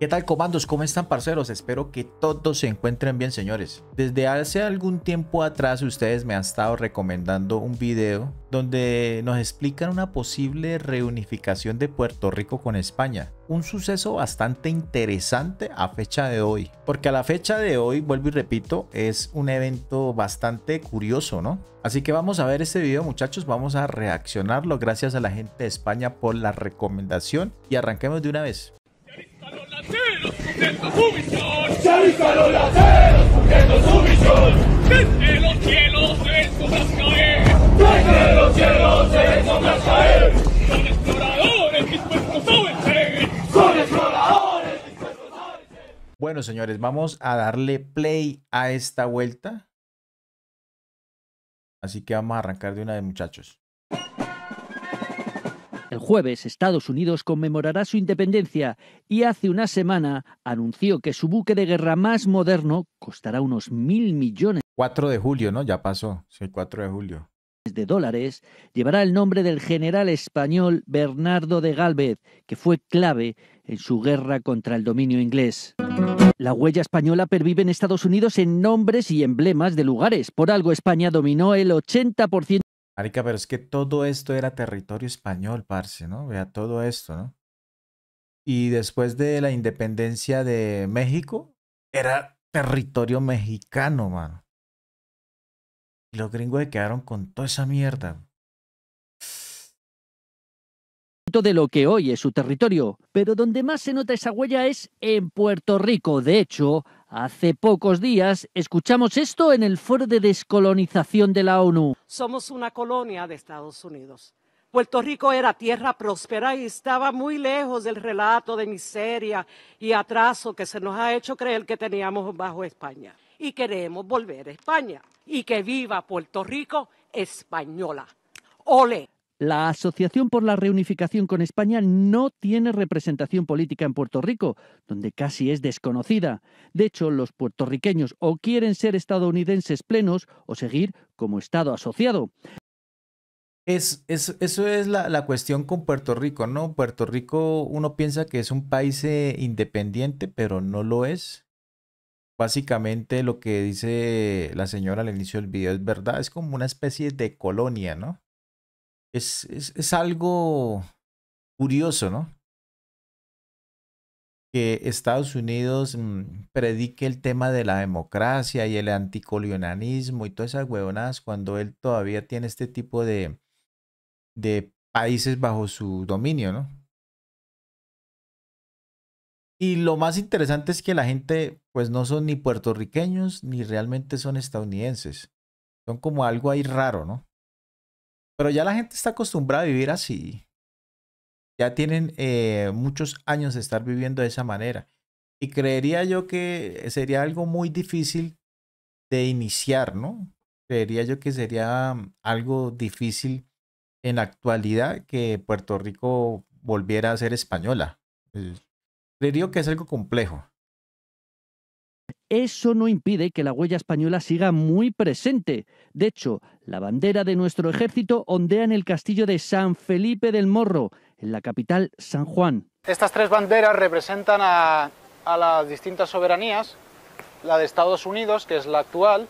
¿Qué tal comandos? ¿Cómo están parceros? Espero que todos se encuentren bien señores. Desde hace algún tiempo atrás ustedes me han estado recomendando un video donde nos explican una posible reunificación de Puerto Rico con España. Un suceso bastante interesante a fecha de hoy. Porque a la fecha de hoy, vuelvo y repito, es un evento bastante curioso, ¿no? Así que vamos a ver este video muchachos, vamos a reaccionarlo gracias a la gente de España por la recomendación y arranquemos de una vez cumpliendo su misión. Charlie Carolaceros cumpliendo su misión. Desde los cielos se ven sombras caer. Desde los cielos se ven sombras caer. Son exploradores dispuestos a vencer. Son exploradores dispuestos a vencer. Bueno, señores, vamos a darle play a esta vuelta. Así que vamos a arrancar de una de muchachos. El jueves Estados Unidos conmemorará su independencia y hace una semana anunció que su buque de guerra más moderno costará unos mil millones. 4 de julio, ¿no? Ya pasó, sí, 4 de julio. De dólares llevará el nombre del general español Bernardo de Galvez, que fue clave en su guerra contra el dominio inglés. La huella española pervive en Estados Unidos en nombres y emblemas de lugares. Por algo España dominó el 80% Marica, pero es que todo esto era territorio español, parce, ¿no? Vea, todo esto, ¿no? Y después de la independencia de México, era territorio mexicano, mano. Y los gringos se quedaron con toda esa mierda de lo que hoy es su territorio. Pero donde más se nota esa huella es en Puerto Rico. De hecho, hace pocos días escuchamos esto en el Foro de Descolonización de la ONU. Somos una colonia de Estados Unidos. Puerto Rico era tierra próspera y estaba muy lejos del relato de miseria y atraso que se nos ha hecho creer que teníamos bajo España. Y queremos volver a España. Y que viva Puerto Rico española. Ole. La Asociación por la Reunificación con España no tiene representación política en Puerto Rico, donde casi es desconocida. De hecho, los puertorriqueños o quieren ser estadounidenses plenos o seguir como Estado asociado. Es, eso es la, cuestión con Puerto Rico, ¿no? Puerto Rico uno piensa que es un país eh, independiente, pero no lo es. Básicamente lo que dice la señora al inicio del video es verdad, es como una especie de colonia, ¿no? Es, algo curioso, ¿no? Que Estados Unidos mm, predique el tema de la democracia y el anticolonialismo y todas esas huevonadas cuando él todavía tiene este tipo de, de países bajo su dominio, ¿no? Y lo más interesante es que la gente, pues no son ni puertorriqueños ni realmente son estadounidenses. Son como algo ahí raro, ¿no? Pero ya la gente está acostumbrada a vivir así. Ya tienen eh, muchos años de estar viviendo de esa manera. Y creería yo que sería algo muy difícil de iniciar, ¿no? Creería yo que sería mm, algo difícil en la actualidad que Puerto Rico volviera a ser española. Creería que es algo complejo eso no impide que la huella española siga muy presente. De hecho, la bandera de nuestro ejército ondea en el castillo de San Felipe del Morro, en la capital San Juan. Estas tres banderas representan a, las distintas soberanías, la de Estados Unidos, que es la actual,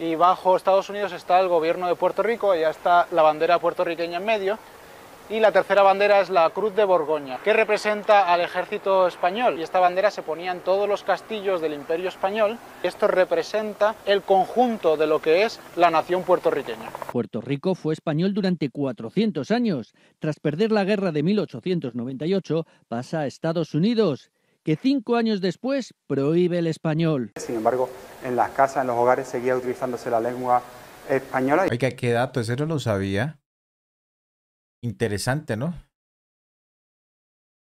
y bajo Estados Unidos está el gobierno de Puerto Rico, allá está la bandera puertorriqueña en medio, y la tercera bandera es la Cruz de Borgoña, que representa al ejército español. Y esta bandera se ponía en todos los castillos del Imperio Español. Esto representa el conjunto de lo que es la nación puertorriqueña. Puerto Rico fue español durante 400 años. Tras perder la guerra de 1898, pasa a Estados Unidos que cinco años después prohíbe el español. Sin embargo, en las casas, en los hogares, seguía utilizándose la lengua española. qué dato, ese no lo sabía. Interesante, ¿no?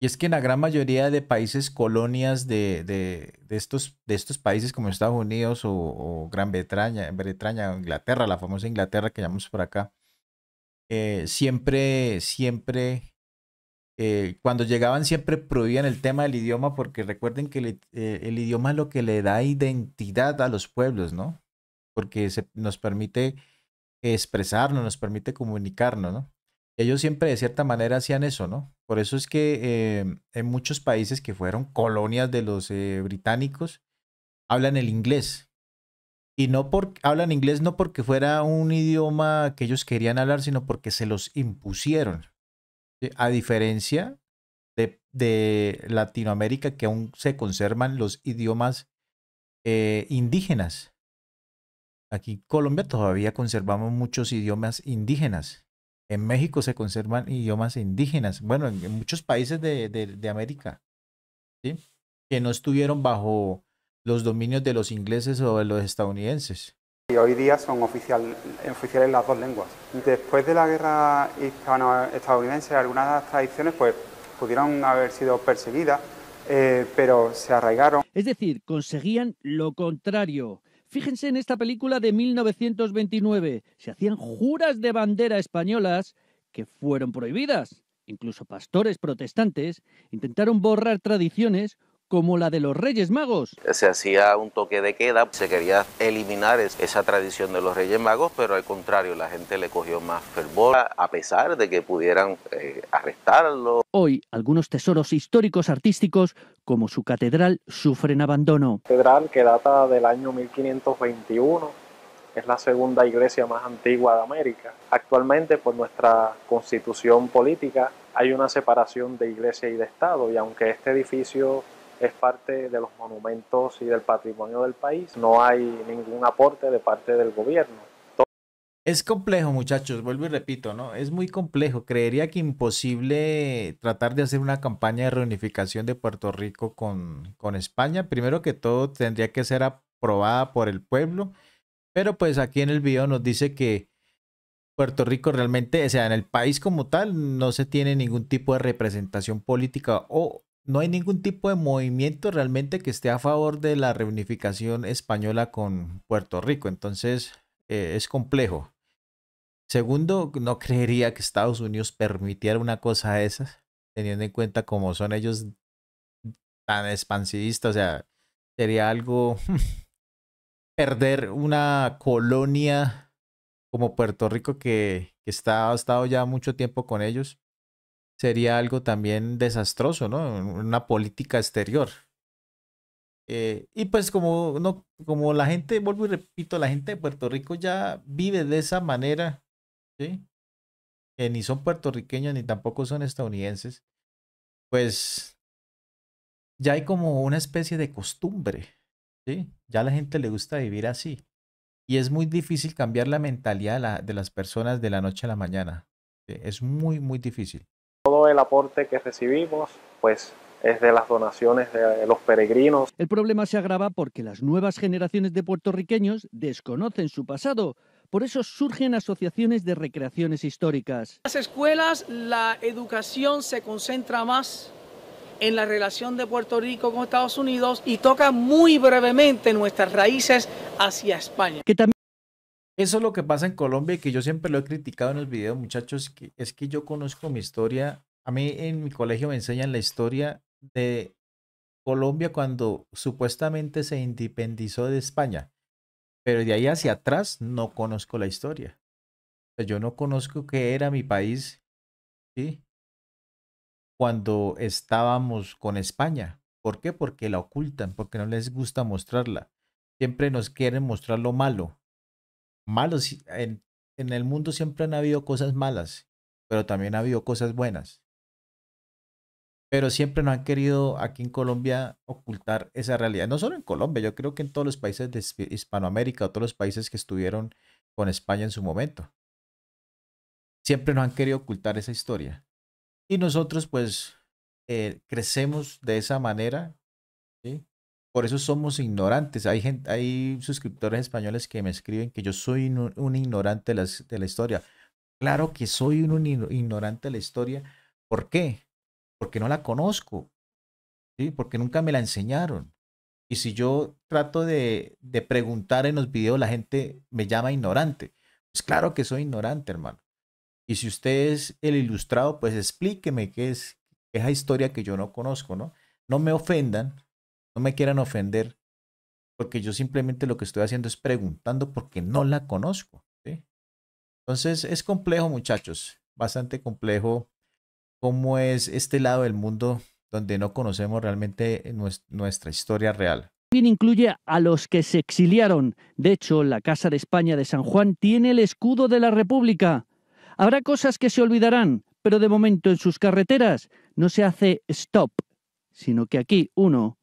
Y es que en la gran mayoría de países, colonias de, de, de estos, de estos países como Estados Unidos o, Gran Bretaña, Bretaña, Inglaterra, la famosa Inglaterra que llamamos por acá, eh, siempre, siempre, eh, cuando llegaban siempre prohibían el tema del idioma porque recuerden que eh, el idioma es lo que le da identidad a los pueblos, ¿no? Porque nos permite expresarnos, nos permite comunicarnos, ¿no? Ellos siempre de cierta manera hacían eso, ¿no? Por eso es que em, en muchos países que fueron colonias de los eh, británicos, hablan el inglés. Y no porque hablan inglés no porque fuera un idioma que ellos querían hablar, sino porque se los impusieron. A diferencia de, Latinoamérica, que aún se conservan los idiomas eh, indígenas. Aquí en Colombia todavía conservamos muchos idiomas indígenas. En México se conservan idiomas indígenas, bueno, en, muchos países de, América, que no estuvieron bajo los dominios de los ingleses o de los estadounidenses. Y hoy día son oficiales las dos lenguas. Después de la guerra hispano-estadounidense, algunas tradiciones pues, pudieron haber sido perseguidas, eh, pero se arraigaron. Es decir, conseguían lo contrario, Fíjense en esta película de 1929. Se hacían juras de bandera españolas que fueron prohibidas. Incluso pastores protestantes intentaron borrar tradiciones como la de los Reyes Magos. Se hacía un toque de queda, se quería eliminar esa tradición de los Reyes Magos, pero al contrario, la gente le cogió más fervor, a pesar de que pudieran eh, arrestarlo. Hoy, algunos tesoros históricos artísticos, como su catedral, sufren abandono. La catedral que data del año 1521 es la segunda iglesia más antigua de América. Actualmente, por nuestra constitución política, hay una separación de iglesia y de Estado, y aunque este edificio es parte de los monumentos y del patrimonio del país. No hay ningún aporte de parte del gobierno. Es complejo, muchachos, vuelvo y repito, ¿no? Es muy complejo. Creería que imposible tratar de hacer una campaña de reunificación de Puerto Rico con, con España. Primero que todo, tendría que ser aprobada por el pueblo. Pero pues aquí en el video nos dice que Puerto Rico realmente, o sea, en el país como tal, no se tiene ningún tipo de representación política o no hay ningún tipo de movimiento realmente que esté a favor de la reunificación española con Puerto Rico. Entonces, eh, es complejo. Segundo, no creería que Estados Unidos permitiera una cosa de esas, teniendo en cuenta cómo son ellos tan expansivistas. O sea, sería algo perder una colonia como Puerto Rico que, está, ha estado ya mucho tiempo con ellos sería algo también desastroso, ¿no? Una política exterior. Eh, y pues como, no, como la gente, vuelvo y repito, la gente de Puerto Rico ya vive de esa manera, ¿sí? Que ni son puertorriqueños ni tampoco son estadounidenses, pues ya hay como una especie de costumbre, ¿sí? Ya a la gente le gusta vivir así. Y es muy difícil cambiar la mentalidad de, las personas de la noche a la mañana. Es muy, muy difícil. Todo el aporte que recibimos, pues es de las donaciones de los peregrinos. El problema se agrava porque las nuevas generaciones de puertorriqueños desconocen su pasado. Por eso surgen asociaciones de recreaciones históricas. las escuelas la educación se concentra más en la relación de Puerto Rico con Estados Unidos y toca muy brevemente nuestras raíces hacia España. Eso es lo que pasa en Colombia y que yo siempre lo he criticado en los videos, muchachos, es que yo conozco mi historia. A mí en mi colegio me enseñan la historia de Colombia cuando supuestamente se independizó de España, pero de ahí hacia atrás no conozco la historia. yo no conozco qué era mi país, ¿sí? Cuando estábamos con España. ¿Por qué? Porque la ocultan, porque no les gusta mostrarla. Siempre nos quieren mostrar lo malo, malos. En, el mundo siempre han habido cosas malas, pero también ha habido cosas buenas. Pero siempre no han querido aquí en Colombia ocultar esa realidad. No solo en Colombia, yo creo que en todos los países de Hispanoamérica, todos los países que estuvieron con España en su momento. Siempre no han querido ocultar esa historia. Y nosotros pues eh, crecemos de esa manera, ¿sí? Por eso somos ignorantes. Hay, gente, hay suscriptores españoles que me escriben que yo soy un, ignorante de, de la historia. Claro que soy un, ignorante de la historia. ¿Por qué? Porque no la conozco. ¿sí? Porque nunca me la enseñaron. Y si yo trato de, de, preguntar en los videos, la gente me llama ignorante. Pues claro que soy ignorante, hermano. Y si usted es el ilustrado, pues explíqueme qué es esa historia que yo no conozco, ¿no? No me ofendan, no me quieran ofender, porque yo simplemente lo que estoy haciendo es preguntando porque no la conozco. Entonces es complejo, muchachos, bastante complejo cómo es este lado del mundo donde no conocemos realmente nuestra historia real. También incluye a los que se exiliaron. De hecho, la Casa de España de San Juan tiene el escudo de la República. Habrá cosas que se olvidarán, pero de momento en sus carreteras no se hace stop, sino que aquí uno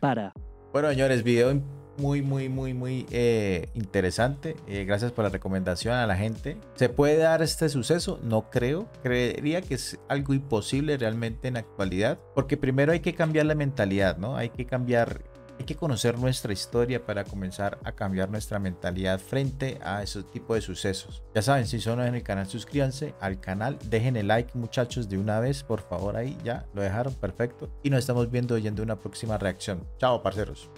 para. Bueno, señores, video muy, muy, muy, muy eh, interesante. Eh, gracias por la recomendación a la gente. ¿Se puede dar este suceso? No creo. Creería que es algo imposible realmente en la actualidad, porque primero hay que cambiar la mentalidad, ¿no? Hay que cambiar hay que conocer nuestra historia para comenzar a cambiar nuestra mentalidad frente a ese tipo de sucesos. Ya saben, si son en el canal, suscríbanse al canal, dejen el like muchachos de una vez, por favor ahí ya lo dejaron, perfecto. Y nos estamos viendo yendo una próxima reacción. Chao, parceros.